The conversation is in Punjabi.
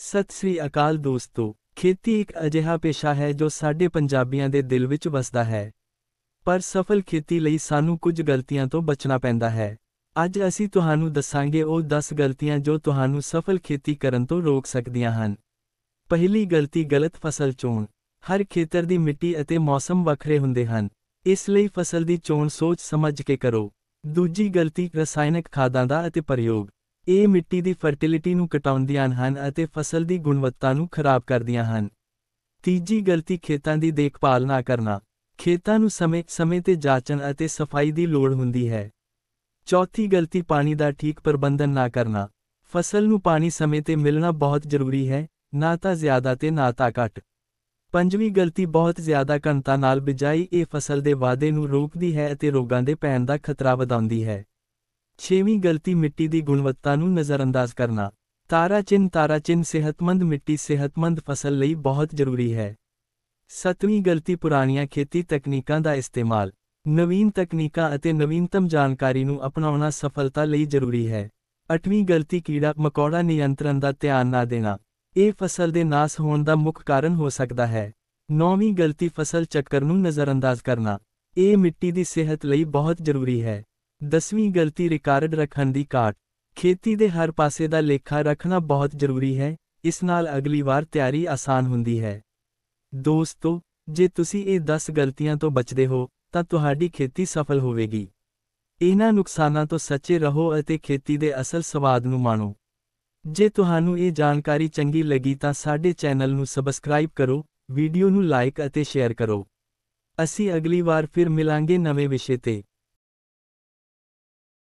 ਸਤਿ ਸ੍ਰੀ ਅਕਾਲ ਦੋਸਤੋ ਖੇਤੀ ਇੱਕ ਅਜਿਹਾ ਪੇਸ਼ਾ ਹੈ ਜੋ ਸਾਡੇ ਪੰਜਾਬੀਆਂ ਦੇ ਦਿਲ ਵਿੱਚ ਵਸਦਾ ਹੈ ਪਰ ਸਫਲ ਖੇਤੀ ਲਈ ਸਾਨੂੰ ਕੁਝ ਗਲਤੀਆਂ ਤੋਂ ਬਚਣਾ ਪੈਂਦਾ ਹੈ ਅੱਜ ਅਸੀਂ ਤੁਹਾਨੂੰ ਦੱਸਾਂਗੇ ਉਹ 10 ਗਲਤੀਆਂ ਜੋ ਤੁਹਾਨੂੰ ਸਫਲ ਖੇਤੀ ਕਰਨ ਤੋਂ ਰੋਕ ਸਕਦੀਆਂ ਹਨ ਪਹਿਲੀ ਗਲਤੀ ਗਲਤ ਫਸਲ ਚੋਣ ਹਰ ਖੇਤਰ ਦੀ ਮਿੱਟੀ ਅਤੇ ਮੌਸਮ ਵੱਖਰੇ ਹੁੰਦੇ ਹਨ ਇਸ ਲਈ ਫਸਲ ਦੀ ਚੋਣ ਸੋਚ ਸਮਝ ਕੇ ਕਰੋ ਦੂਜੀ ਗਲਤੀ ਰਸਾਇਣਕ ਖਾਦਾਂ ਦਾ ਅਤੇ ਪ੍ਰਯੋਗ ਇਹ ਮਿੱਟੀ ਦੀ ਫਰਟੀਲਿਟੀ ਨੂੰ ਘਟਾਉਂਦੀਆਂ ਹਨ ਅਤੇ ਫਸਲ ਦੀ ਗੁਣਵੱਤਾ ਨੂੰ ਖਰਾਬ ਕਰਦੀਆਂ ਹਨ ਤੀਜੀ ਗਲਤੀ ਖੇਤਾਂ ਦੀ ਦੇਖਭਾਲ ਨਾ ਕਰਨਾ ਖੇਤਾਂ ਨੂੰ ਸਮੇਂ-ਸਮੇਂ ਤੇ ਜਾਂਚਣ ਅਤੇ ਸਫਾਈ ਦੀ ਲੋੜ ਹੁੰਦੀ ਹੈ ਚੌਥੀ ਗਲਤੀ ਪਾਣੀ ਦਾ ਠੀਕ ਪ੍ਰਬੰਧਨ ਨਾ ਕਰਨਾ ਫਸਲ ਨੂੰ ਪਾਣੀ ਸਮੇਂ ਤੇ ਮਿਲਣਾ ਬਹੁਤ ਜ਼ਰੂਰੀ ਹੈ ਨਾ ਤਾਂ ਜ਼ਿਆਦਾ ਤੇ ਨਾ ਤਾਂ ਘੱਟ ਪੰਜਵੀਂ ਗਲਤੀ ਬਹੁਤ ਜ਼ਿਆਦਾ ਘਣਤਾ ਨਾਲ ਬਿਜਾਈ ਇਹ ਫਸਲ ਦੇ ਵਾਅਦੇ ਨੂੰ ਰੋਕਦੀ ਹੈ ਅਤੇ ਰੋਗਾਂ ਦੇ ਪੈਣ ਦਾ ਖਤਰਾ ਵਧਾਉਂਦੀ ਹੈ ਛੇਵੀਂ ਗਲਤੀ ਮਿੱਟੀ ਦੀ ਗੁਣਵੱਤਾ ਨੂੰ ਨਜ਼ਰਅੰਦਾਜ਼ ਕਰਨਾ ਤਾਰਾ ਚਿੰਨ ਤਾਰਾ ਚਿੰਨ ਸਿਹਤਮੰਦ ਮਿੱਟੀ ਸਿਹਤਮੰਦ ਫਸਲ ਲਈ ਬਹੁਤ ਜ਼ਰੂਰੀ ਹੈ ਸਤਵੀਂ ਗਲਤੀ ਪੁਰਾਣੀਆਂ ਖੇਤੀ ਤਕਨੀਕਾਂ ਦਾ ਇਸਤੇਮਾਲ ਨਵੀਨ ਤਕਨੀਕਾਂ ਅਤੇ ਨਵੀਨਤਮ ਜਾਣਕਾਰੀ ਨੂੰ ਅਪਣਾਉਣਾ ਸਫਲਤਾ ਲਈ ਜ਼ਰੂਰੀ ਹੈ ਅਠਵੀਂ ਗਲਤੀ ਕੀੜਾ ਮਕੌੜਾ ਨਿਯੰਤਰਣ ਦਾ ਧਿਆਨ ਨਾ ਦੇਣਾ ਇਹ ਫਸਲ ਦੇ ਨਾਸ ਹੋਣ ਦਾ ਮੁੱਖ ਕਾਰਨ ਹੋ ਸਕਦਾ ਹੈ ਨੌਵੀਂ ਗਲਤੀ ਫਸਲ ਚੱਕਰ ਨੂੰ ਨਜ਼ਰਅੰਦਾਜ਼ ਕਰਨਾ ਇਹ ਮਿੱਟੀ ਦੀ ਸਿਹਤ ਲਈ ਬਹੁਤ ਜ਼ਰੂਰੀ ਹੈ 10ਵੀਂ ਗਲਤੀ ਰਿਕਾਰਡ ਰੱਖਣ ਦੀ ਘਾਟ ਖੇਤੀ ਦੇ ਹਰ ਪਾਸੇ ਦਾ ਲੇਖਾ ਰੱਖਣਾ ਬਹੁਤ ਜ਼ਰੂਰੀ ਹੈ ਇਸ ਨਾਲ ਅਗਲੀ ਵਾਰ ਤਿਆਰੀ ਆਸਾਨ ਹੁੰਦੀ ਹੈ ਦੋਸਤੋ ਜੇ ਤੁਸੀਂ ਇਹ 10 ਗਲਤੀਆਂ ਤੋਂ ਬਚਦੇ ਹੋ ਤਾਂ ਤੁਹਾਡੀ ਖੇਤੀ ਸਫਲ ਹੋਵੇਗੀ ਇਹਨਾਂ ਨੁਕਸਾਨਾਂ ਤੋਂ ਸੱਚੇ ਰਹੋ ਅਤੇ ਖੇਤੀ ਦੇ ਅਸਲ ਸਵਾਦ ਨੂੰ ਮਾਣੋ ਜੇ ਤੁਹਾਨੂੰ ਇਹ ਜਾਣਕਾਰੀ ਚੰਗੀ ਲੱਗੀ ਤਾਂ ਸਾਡੇ ਚੈਨਲ ਨੂੰ ਸਬਸਕ੍ਰਾਈਬ ਕਰੋ ਵੀਡੀਓ ਨੂੰ ਲਾਈਕ ਅਤੇ ਸ਼ੇਅਰ ਕਰੋ ਅਸੀਂ ਅਗਲੀ ਵਾਰ ਫਿਰ ਮਿਲਾਂਗੇ ਨਵੇਂ ਵਿਸ਼ੇ ਤੇ